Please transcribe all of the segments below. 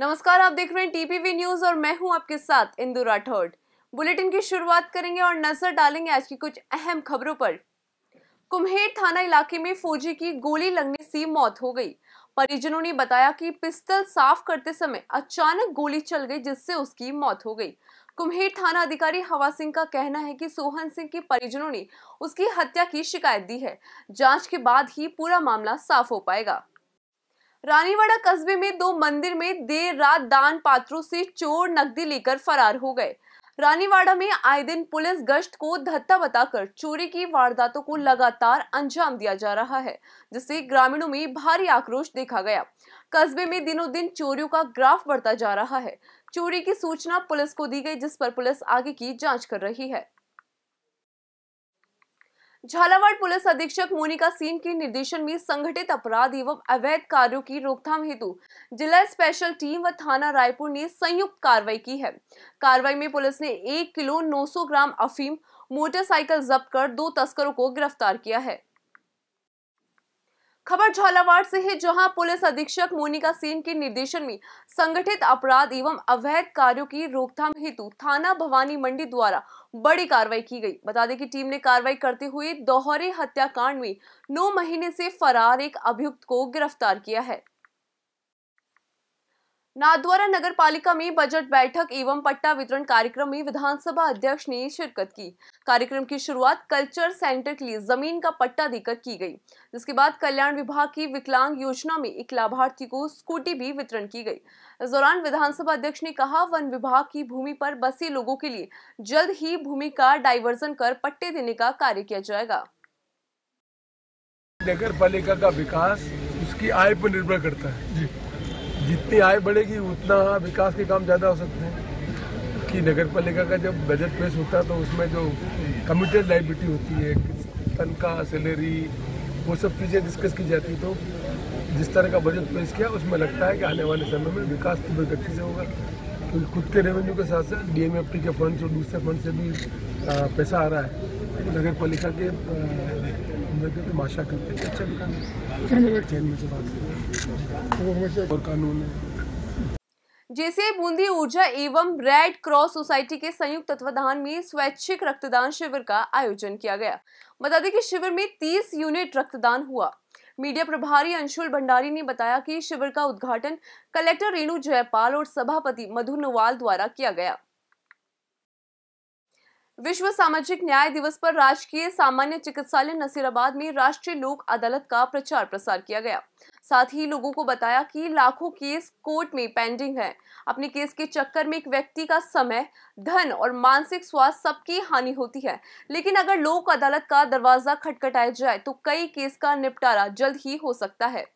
नमस्कार आप देख रहे हैं टीपीवी न्यूज और मैं हूं आपके साथ इंदू राठौर बुलेटिन की शुरुआत करेंगे और नजर डालेंगे आज की कुछ अहम खबरों पर कुम्हेर थाना इलाके में फौजी की गोली लगने से मौत हो गई परिजनों ने बताया कि पिस्तल साफ करते समय अचानक गोली चल गई जिससे उसकी मौत हो गई कुम्हेर थाना अधिकारी हवा सिंह का कहना है कि सोहन सिंह के परिजनों ने उसकी हत्या की शिकायत दी है जांच के बाद ही पूरा मामला साफ हो पाएगा रानीवाड़ा कस्बे में दो मंदिर में देर रात दान पात्रों से चोर नकदी लेकर फरार हो गए रानीवाड़ा में आए दिन पुलिस गश्त को धत्ता बताकर चोरी की वारदातों को लगातार अंजाम दिया जा रहा है जिससे ग्रामीणों में भारी आक्रोश देखा गया कस्बे में दिनों दिन चोरियों का ग्राफ बढ़ता जा रहा है चोरी की सूचना पुलिस को दी गई जिस पर पुलिस आगे की जांच कर रही है झालावाड़ पुलिस अधीक्षक मोनिका सीन के निर्देशन में संगठित अपराध एवं अवैध कार्यों की रोकथाम हेतु जिला स्पेशल टीम व थाना रायपुर ने संयुक्त कार्रवाई की है कार्रवाई में पुलिस ने एक किलो 900 ग्राम अफीम मोटरसाइकिल जब्त कर दो तस्करों को गिरफ्तार किया है खबर झालावाड़ से है जहां पुलिस अधीक्षक मोनिका सेन के निर्देशन में संगठित अपराध एवं अवैध कार्यों की रोकथाम हेतु थाना भवानी मंडी द्वारा बड़ी कार्रवाई की गई बता दें कि टीम ने कार्रवाई करते हुए दोहरे हत्याकांड में नौ महीने से फरार एक अभियुक्त को गिरफ्तार किया है नादवारा नगर पालिका में बजट बैठक एवं पट्टा वितरण कार्यक्रम में विधानसभा अध्यक्ष ने शिरकत की कार्यक्रम की शुरुआत कल्चर सेंटर के लिए जमीन का पट्टा देकर की गई जिसके बाद कल्याण विभाग की विकलांग योजना में एक लाभार्थी को स्कूटी भी वितरण की गई इस दौरान विधानसभा अध्यक्ष ने कहा वन विभाग की भूमि पर बसे लोगों के लिए जल्द ही भूमि का डाइवर्जन कर पट्टे देने का कार्य किया जाएगा नगर पालिका का विकास उसकी आय पर निर्भर करता है जितनी आय बढ़ेगी उतना विकास के काम ज़्यादा हो सकते हैं कि नगर पालिका का जब बजट पेश होता है तो उसमें जो कमिटेड लाइबिलिटी होती है तनख्वाह सैलरी वो सब चीज़ें डिस्कस की जाती तो जिस तरह का बजट पेश किया उसमें लगता है कि आने वाले समय में विकास तीव्र तो गति से होगा क्योंकि तो खुद के रेवेन्यू के साथ साथ टी के फंड और दूसरे फंड से भी पैसा आ रहा है नगर पालिका के संदर्भ में करते हैं अच्छा दुकान हाँ में तो और कानून है बूंदी ऊर्जा एवं रेड क्रॉस सोसाइटी के संयुक्त तत्वाधान में स्वैच्छिक रक्तदान शिविर का आयोजन किया गया बता दें कि शिविर में 30 यूनिट रक्तदान हुआ मीडिया प्रभारी अंशुल भंडारी ने बताया कि शिविर का उद्घाटन कलेक्टर रेणु जयपाल और सभापति मधु नोवाल द्वारा किया गया विश्व सामाजिक न्याय दिवस पर राजकीय सामान्य चिकित्सालय नसीराबाद में राष्ट्रीय लोक अदालत का प्रचार प्रसार किया गया साथ ही लोगों को बताया कि लाखों केस कोर्ट में पेंडिंग है अपने केस के चक्कर में एक व्यक्ति का समय धन और मानसिक स्वास्थ्य सबकी हानि होती है लेकिन अगर लोक अदालत का दरवाजा खटखटाया जाए तो कई केस का निपटारा जल्द ही हो सकता है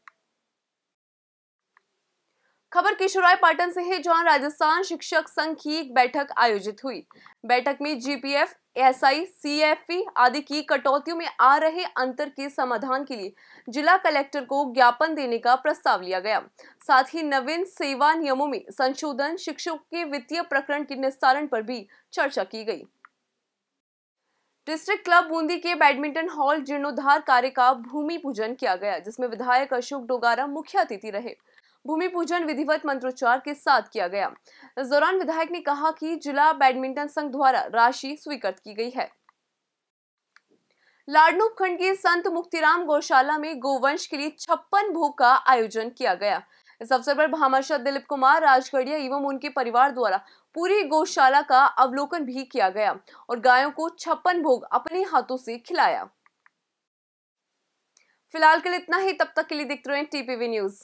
खबर किशोराय पाटन से है जहां राजस्थान शिक्षक संघ की एक बैठक आयोजित हुई बैठक में जीपीएफ एसआई, सीएफपी आदि की कटौतियों में आ रहे अंतर के समाधान के लिए जिला कलेक्टर को ज्ञापन देने का प्रस्ताव लिया गया साथ ही नवीन सेवा नियमों में संशोधन शिक्षकों के वित्तीय प्रकरण के निस्तारण पर भी चर्चा की गई डिस्ट्रिक्ट क्लब बूंदी के बैडमिंटन हॉल जीर्णोद्धार कार्य का भूमि पूजन किया गया जिसमें विधायक अशोक डोगारा मुख्य अतिथि रहे भूमि पूजन विधिवत मंत्रोच्चार के साथ किया गया इस दौरान विधायक ने कहा कि जिला बैडमिंटन संघ द्वारा राशि स्वीकृत की गई है लाडनू खंड के संत मुक्तिराम गौशाला में गोवंश के लिए छप्पन भोग का आयोजन किया गया इस अवसर पर भामाशाह दिलीप कुमार राजगढ़िया एवं उनके परिवार द्वारा पूरी गौशाला का अवलोकन भी किया गया और गायों को छप्पन भोग अपने हाथों से खिलाया फिलहाल के लिए इतना ही तब तक के लिए देखते रहे टीपीवी न्यूज़